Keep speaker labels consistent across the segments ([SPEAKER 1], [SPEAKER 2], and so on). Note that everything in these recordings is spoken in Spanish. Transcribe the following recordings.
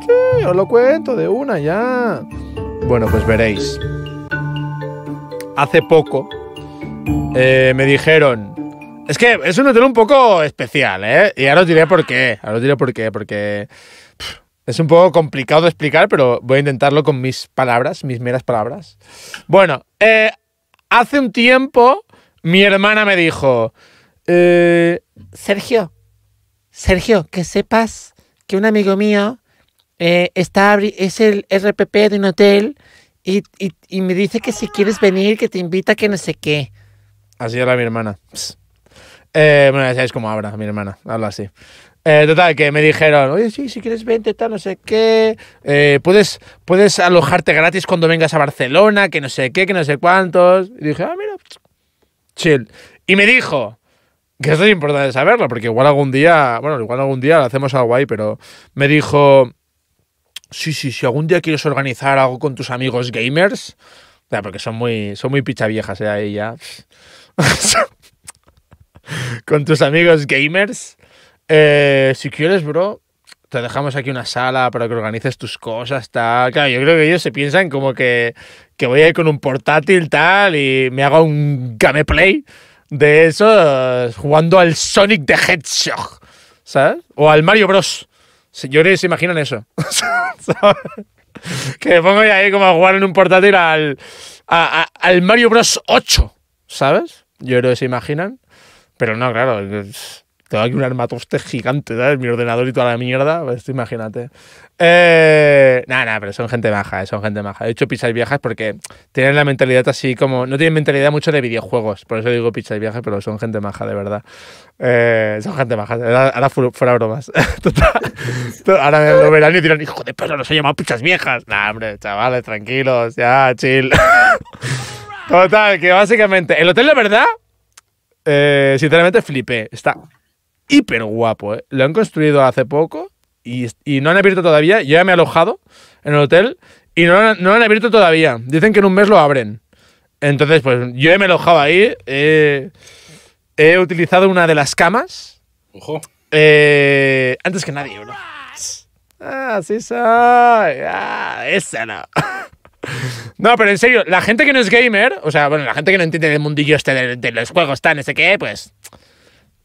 [SPEAKER 1] qué? Os lo cuento de una ya. Bueno, pues veréis. Hace poco eh, me dijeron. Es que es un hotel un poco especial, ¿eh? Y ahora os diré por qué. Ahora os diré por qué. Porque es un poco complicado de explicar, pero voy a intentarlo con mis palabras, mis meras palabras. Bueno, eh, hace un tiempo mi hermana me dijo. Eh, Sergio, Sergio, que sepas que un amigo mío eh, está, es el RPP de un hotel y, me dice que si quieres venir, que te invita, que no sé qué. Así era mi hermana. Eh, bueno, ya sabéis cómo habla mi hermana, habla así. Eh, total, que me dijeron, oye, sí, si quieres vente, tal, no sé qué, puedes, puedes alojarte gratis cuando vengas a Barcelona, que no sé qué, que no sé cuántos. Y dije, ah, mira, chill. Y me dijo, que esto es importante saberlo, porque igual algún día, bueno, igual algún día lo hacemos algo ahí, pero me dijo, Sí, sí, si algún día quieres organizar algo con tus amigos gamers, porque son muy, son muy pichaviejas, ¿eh? Ahí ya. con tus amigos gamers, eh, si quieres, bro, te dejamos aquí una sala para que organices tus cosas, tal. Claro, yo creo que ellos se piensan como que, que voy a ir con un portátil, tal, y me hago un gameplay de eso jugando al Sonic the Hedgehog, ¿sabes? O al Mario Bros. Señores, ¿se imaginan eso? que me pongo ahí como a jugar en un portátil al, al Mario Bros. 8, ¿sabes? Yo creo que se imaginan. Pero no, claro, tengo aquí un armatoste gigante, ¿sabes? Mi ordenador y toda la mierda. Pues, imagínate. Eh, nada, nada, pero son gente maja, eh, son gente maja. He hecho, pizzas viejas porque tienen la mentalidad así como. No tienen mentalidad mucho de videojuegos. Por eso digo pizzas viejas, pero son gente maja, de verdad. Eh, son gente maja. Ahora, fuera bromas. ahora lo verán y dirán, hijo de perro, nos he llamado pizzas viejas. Nah, hombre, chavales, tranquilos, ya, chill. Total, que básicamente. El hotel, la verdad, eh, sinceramente flipé. Está hiper guapo, ¿eh? Lo han construido hace poco y, no han abierto todavía. Yo ya me he alojado en el hotel y no, lo han abierto todavía. Dicen que en un mes lo abren. Entonces, pues yo me he alojado ahí. he utilizado una de las camas. Ojo. Eh, antes que nadie, bro. Ah, sí soy. Ah, esa no. no, pero en serio, la gente que no es gamer, o sea, bueno, la gente que no entiende el mundillo este de, de los juegos tan, ese que, pues,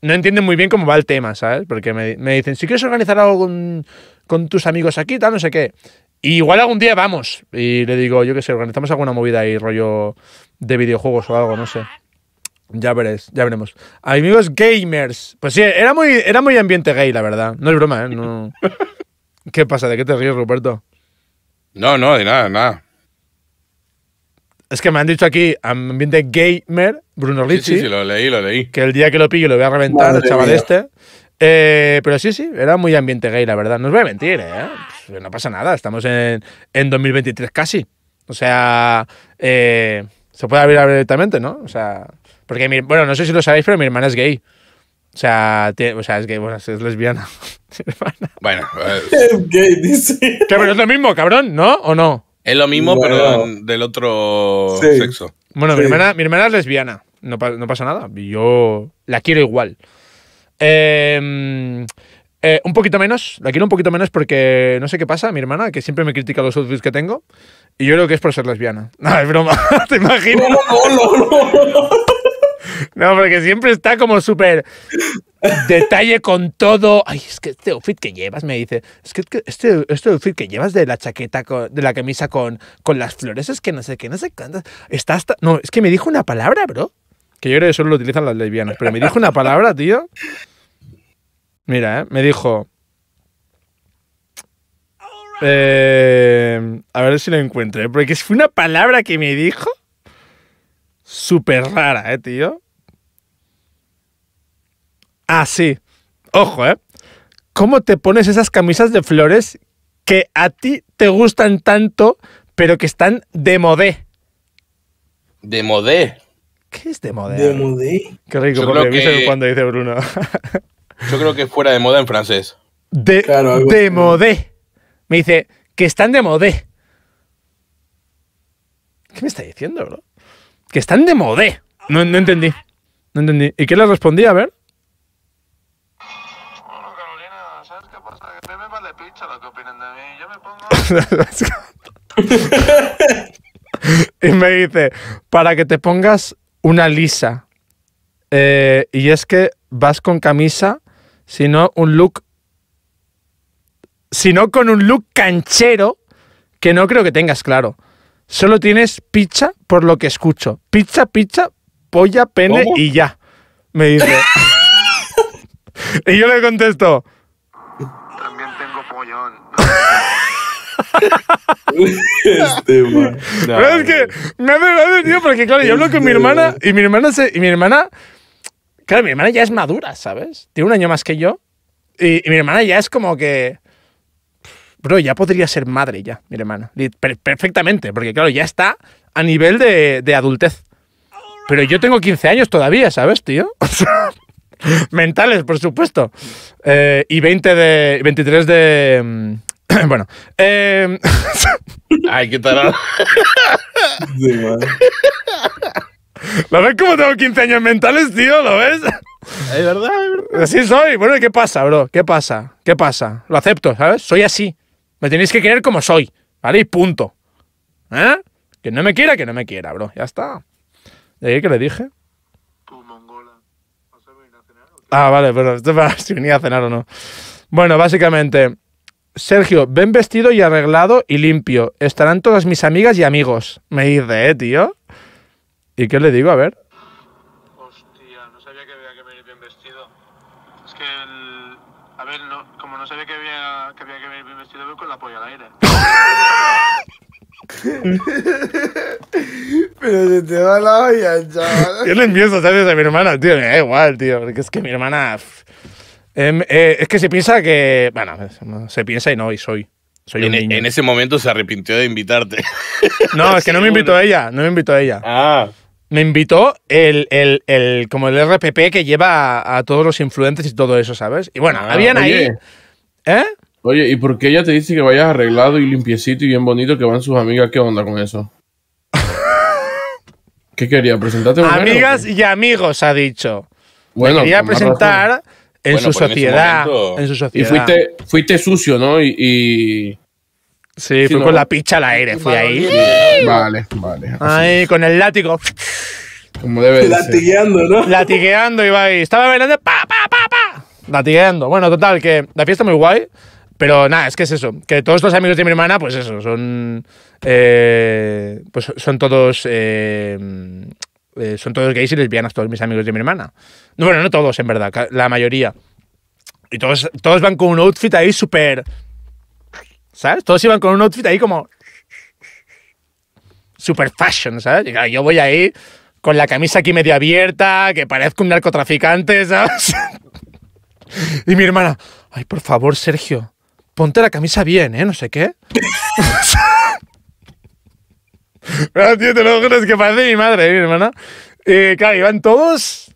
[SPEAKER 1] no entienden muy bien cómo va el tema, ¿sabes? Porque me, dicen, si quieres organizar algo con, tus amigos aquí, tal, no sé qué. igual algún día vamos. Y le digo, yo qué sé, organizamos alguna movida ahí, rollo de videojuegos o algo, no sé. Ya veréis, ya veremos. Amigos gamers. Pues sí, era muy, era muy ambiente gay, la verdad. No es broma, ¿eh? ¿Qué pasa? ¿De qué te ríes, Ruperto? No, no, de nada, nada. Es que me han dicho aquí, ambiente gamer, Bruno Ricci. Sí, sí, lo leí, lo leí. Que el día que lo pillo lo voy a reventar, el chaval este. Eh, pero sí, sí, era muy ambiente gay, la verdad. No os voy a mentir, ¿eh? Pues no pasa nada, estamos en, en 2023 casi. O sea, eh, se puede abrir abiertamente, ¿no? O sea, porque, bueno, no sé si lo sabéis, pero mi hermana es gay. O sea, o sea, es gay, bueno, es lesbiana. bueno, pues, es... gay, dice. pero es lo mismo, cabrón, ¿no? ¿O no? Es lo mismo, pero del otro sexo. Bueno, mi, hermana, mi, hermana, es lesbiana. No, no, pasa nada. Yo la quiero igual. Em, eh, un poquito menos, la quiero un poquito menos porque no sé qué pasa, mi hermana, que siempre me critica los outfits que tengo. Y yo creo que es por ser lesbiana. No, es broma, te imagino. No, no, no, porque siempre está como súper detalle con todo. Ay, es que este outfit que llevas, me dice. Es que este, este, este outfit que llevas de la chaqueta, de la camisa con, con las flores, es que no sé qué, no sé cuántas. Está hasta. No, es que me dijo una palabra, bro. Que yo creo que solo lo utilizan las lesbianas, pero me dijo una palabra, tío. Mira, eh, me dijo. Eh, a ver si lo encuentro, ¿eh? porque fue una palabra que me dijo súper rara, ¿eh, tío? Ah, sí. Ojo, ¿eh? ¿Cómo te pones esas camisas de flores que a ti te gustan tanto, pero que están de modé? De modé. ¿Qué es de modé? De modé. Qué rico, porque cuando dice Bruno. Yo creo que fuera de moda en francés. De, de modé. Me dice que están de modé. ¿Qué me está diciendo, bro? que están de modé. No, entendí. No entendí. ¿Y qué le respondí? A ver. y me dice, para que te pongas una lisa. Eh, y es que vas con camisa, sino un look... Sino con un look canchero que no creo que tengas claro. Solo tienes pizza por lo que escucho. Pizza, pizza, polla, pene y ya. Me dice. y yo le contesto. También tengo pollón. este, Pero es que me hace gracia, tío, porque claro, yo hablo con mi hermana y mi hermana y mi hermana. Claro, mi hermana ya es madura, ¿sabes? Tiene un año más que yo. y mi hermana ya es como que bro, ya podría ser madre ya, mi hermana. Perfectamente, porque claro, ya está a nivel de, adultez. Pero yo tengo 15 años todavía, ¿sabes, tío? Mentales, por supuesto. Eh, y 20 de, 23 de... Mm, bueno. Em, Ay, qué tarado. ¿Lo ves como tengo 15 años mentales, tío? ¿Lo ves? Es verdad, es verdad. Así soy. Bueno, ¿qué pasa, bro? ¿Qué pasa? ¿Qué pasa? Lo acepto, ¿sabes? Soy así. Me tenéis que querer como soy, ¿vale? Y punto. ¿Eh? Que no me quiera, que no me quiera, bro. Ya está. ¿De ahí que le dije? mongola. cenar? O ah, vale, pero esto para si venía a cenar o no. Bueno, básicamente, Sergio, ven vestido y arreglado y limpio. Estarán todas mis amigas y amigos. Me dice, ¿eh, tío? ¿Y qué le digo? A ver. como no sabía que había que, había que venir vestido, con la polla al aire. Pero se te va la olla, chaval. Yo le empiezo, ¿sabes? A mi hermana, tío, me da igual, tío. Porque es que mi hermana. Em, eh, es que se piensa que. Bueno, se piensa y no, y soy. Soy un e, niño. en ese momento se arrepintió de invitarte. No, es que no me invitó a ella, no me invitó a ella. Ah me invitó el, como el RPP que lleva a, todos los influentes y todo eso, ¿sabes? Y bueno, ah, habían ahí. ¿Eh? Oye, ¿y por qué ella te dice que vayas arreglado y limpiecito y bien bonito que van sus amigas? ¿Qué onda con eso? ¿Qué quería? ¿Presentarte Amigas y amigos, ha dicho. Bueno, me quería presentar en, su sociedad, Y fuiste, sucio, ¿no? y, Sí, fui con la picha al aire, fui ahí. Vale, vale. Ahí, con el látigo. Como debe Latigueando, ¿no? Latigueando iba ahí. Estaba bailando, pa, pa, pa, pa. Latigueando. Bueno, total, que la fiesta muy guay. Pero nada, es que es eso, que todos los amigos de mi hermana, pues eso, son. Eh, pues son todos. Eh, eh, son todos gays y lesbianas, todos mis amigos de mi hermana. No, bueno, no todos, en verdad, la mayoría. Y todos, todos van con un outfit ahí súper ¿Sabes? Todos iban con un outfit ahí como. Super fashion, ¿sabes? Ah, yo voy ahí con la camisa aquí medio abierta, que parezco un narcotraficante, ¿sabes? y mi hermana, ay, por favor, Sergio, ponte la camisa bien, ¿eh? No sé qué. Pero, tío, te lo juro, es que parece mi madre, ¿eh? mi hermana. claro, iban todos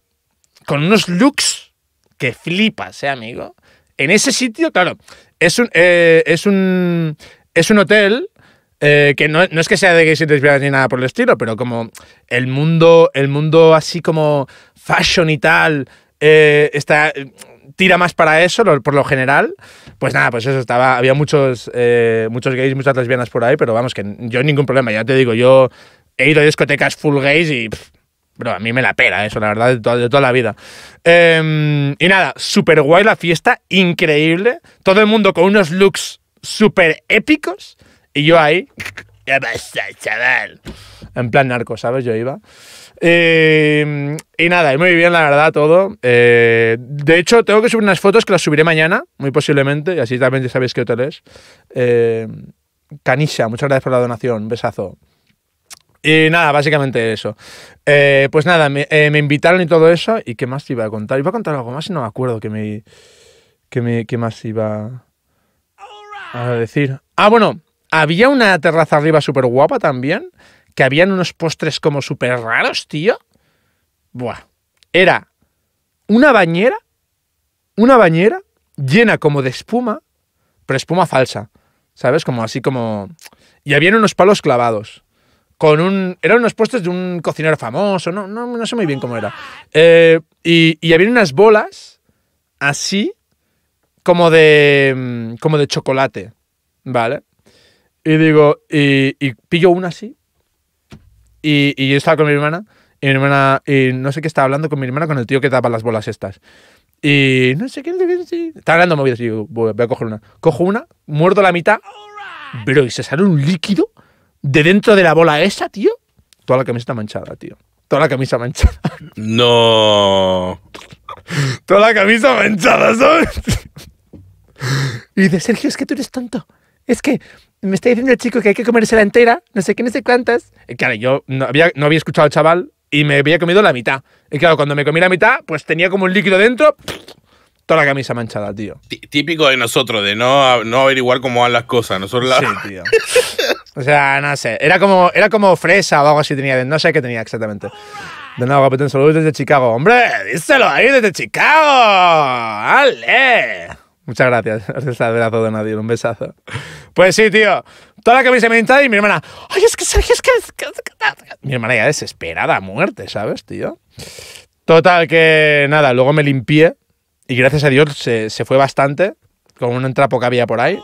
[SPEAKER 1] con unos looks que flipas, ¿eh, amigo? En ese sitio, claro, es un, eh, es un, es un hotel eh, que no, es que sea de gays y lesbianas ni nada por el estilo, pero como el mundo, el mundo así como fashion y tal, eh, está, tira más para eso por lo general. Pues nada, pues eso estaba, había muchos, eh, muchos gays, muchas lesbianas por ahí, pero vamos, que yo ningún problema, ya te digo, yo he ido a discotecas full gays y... Bro, a mí me la pela eso, la verdad, de toda, la vida. Em, y nada, súper guay la fiesta, increíble. Todo el mundo con unos looks súper épicos. Y yo ahí, ¿qué pasa, chaval? En plan narco, ¿sabes? Yo iba. Em, y nada, muy bien, la verdad, todo. Eh, de hecho, tengo que subir unas fotos que las subiré mañana, muy posiblemente, y así también sabéis qué hotel es. Em, Canisha, muchas gracias por la donación, besazo. Y nada, básicamente eso. Eh, pues nada, eh, me, invitaron y todo eso. ¿Y qué más iba a contar? Iba a contar algo más y no me acuerdo que me, me más iba a decir. Ah, bueno, había una terraza arriba súper guapa también, que habían unos postres como súper raros, tío. Buah. Era una bañera, una bañera llena como de espuma, pero espuma falsa, ¿sabes? Como así como... Y habían unos palos clavados con un. Eran unos puestos de un cocinero famoso, no, no, no sé muy bien cómo era. Ah. Eh, y, y, había unas bolas así, como de. como de chocolate, ¿vale? Y digo, y, pillo una así. Y, y, yo estaba con mi hermana, y mi hermana, y no sé qué estaba hablando con mi hermana, con el tío que tapa las bolas estas. Y no sé qué sí. Estaba hablando movidas, y digo, voy, a coger una. Cojo una, muerdo la mitad, pero y se sale un líquido de dentro de la bola esa, tío, toda la camisa manchada, tío. Toda la camisa manchada. No. toda la camisa manchada, ¿sabes? y dice, Sergio, es que tú eres tonto. Es que me está diciendo el chico que hay que comerse la entera, no sé qué, no sé cuántas. claro, yo no había, no había escuchado al chaval y me había comido la mitad. Y claro, cuando me comí la mitad, pues tenía como un líquido dentro. Toda la camisa manchada, tío. típico de nosotros, de no, no averiguar cómo van las cosas. Nosotros la... Sí, tío. O sea, no sé. Era como, era como fresa o algo así tenía. No sé qué tenía exactamente. De nuevo, capitán, saludos desde Chicago. ¡Hombre! ¡Díselo ahí desde Chicago! ¡Ale! Muchas gracias. Un abrazo de nadie, un besazo. Pues sí, tío. Toda la camisa intentado y mi hermana. ¡Ay, es que Sergio, es que, Mi hermana ya desesperada a muerte, ¿sabes, tío? Total, que nada, luego me limpié y gracias a Dios se, se fue bastante con un entrapo que había por ahí.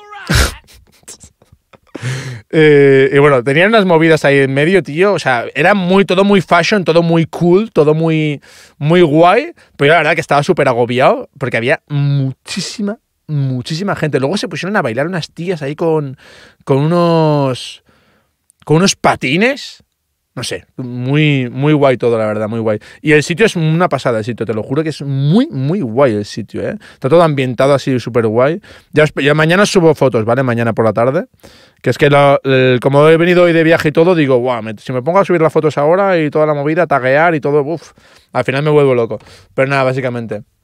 [SPEAKER 1] Eh, y bueno, tenían unas movidas ahí en medio, tío. O sea, era muy, todo muy fashion, todo muy cool, todo muy, muy guay. Pero la verdad que estaba súper agobiado porque había muchísima, muchísima gente. Luego se pusieron a bailar unas tías ahí con, con unos. con unos patines no sé, muy, muy guay todo, la verdad, muy guay. Y el sitio es una pasada, el sitio, te lo juro que es muy, muy guay el sitio, ¿eh? Está todo ambientado así, súper guay. Ya, ya, mañana subo fotos, ¿vale? Mañana por la tarde. Que es que como he venido hoy de viaje y todo, digo, guau, si me pongo a subir las fotos ahora y toda la movida, taguear y todo, uff, al final me vuelvo loco. Pero nada, básicamente.